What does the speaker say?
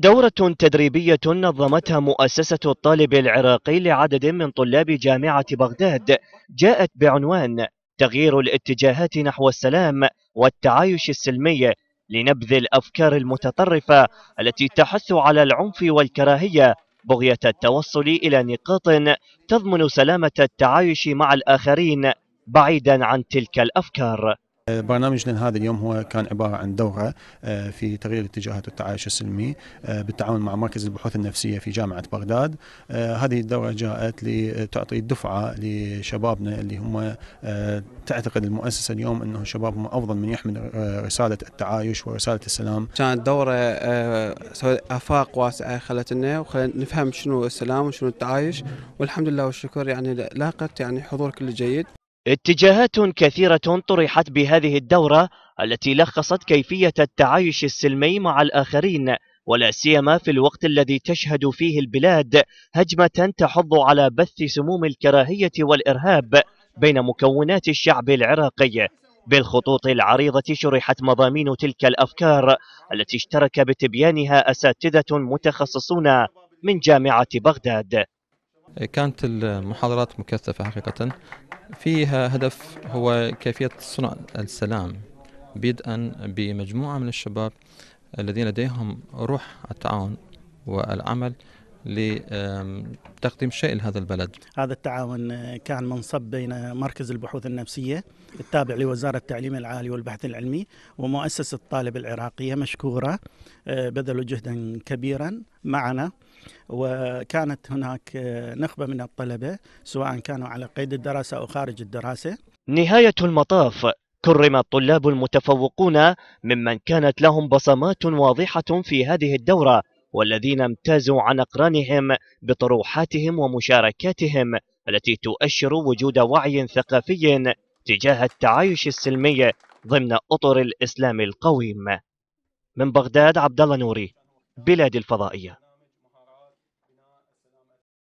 دورة تدريبية نظمتها مؤسسة الطالب العراقي لعدد من طلاب جامعة بغداد جاءت بعنوان تغيير الاتجاهات نحو السلام والتعايش السلمي لنبذ الأفكار المتطرفة التي تحث على العنف والكراهية بغية التوصل إلى نقاط تضمن سلامة التعايش مع الآخرين بعيدا عن تلك الأفكار برنامجنا هذا اليوم هو كان عبارة عن دورة آه، في تغيير الاتجاهات والتعايش السلمي آه، بالتعاون مع مركز البحوث النفسية في جامعة بغداد آه، هذه الدورة جاءت لتعطي دفعة لشبابنا اللي هم تعتقد المؤسسة اليوم أنه شباب هم أفضل من يحمل رسالة التعايش ورسالة السلام كانت دورة آفاق واسعة خلتنا وخلينا نفهم شنو السلام وشنو التعايش والحمد لله والشكر يعني لاقت يعني حضور كل جيد اتجاهات كثيرة طرحت بهذه الدورة التي لخصت كيفية التعايش السلمي مع الآخرين ولا سيما في الوقت الذي تشهد فيه البلاد هجمة تحض على بث سموم الكراهية والإرهاب بين مكونات الشعب العراقي بالخطوط العريضة شرحت مضامين تلك الأفكار التي اشترك بتبيانها أساتذة متخصصون من جامعة بغداد كانت المحاضرات مكثفة حقيقة فيها هدف هو كيفية صنع السلام بدءا بمجموعة من الشباب الذين لديهم روح التعاون والعمل لتقديم شيء لهذا البلد هذا التعاون كان منصب بين مركز البحوث النفسية التابع لوزارة التعليم العالي والبحث العلمي ومؤسسة الطالب العراقية مشكورة آه، بذلوا جهدا كبيرا معنا وكانت هناك آه، نخبة من الطلبة سواء كانوا على قيد الدراسة أو خارج الدراسة نهاية المطاف كرم الطلاب المتفوقون ممن كانت لهم بصمات واضحة في هذه الدورة والذين امتازوا عن أقرانهم بطروحاتهم ومشاركاتهم التي تؤشر وجود وعي ثقافي تجاه التعايش السلمي ضمن أطر الإسلام القويم من بغداد عبد الله نوري بلاد الفضائية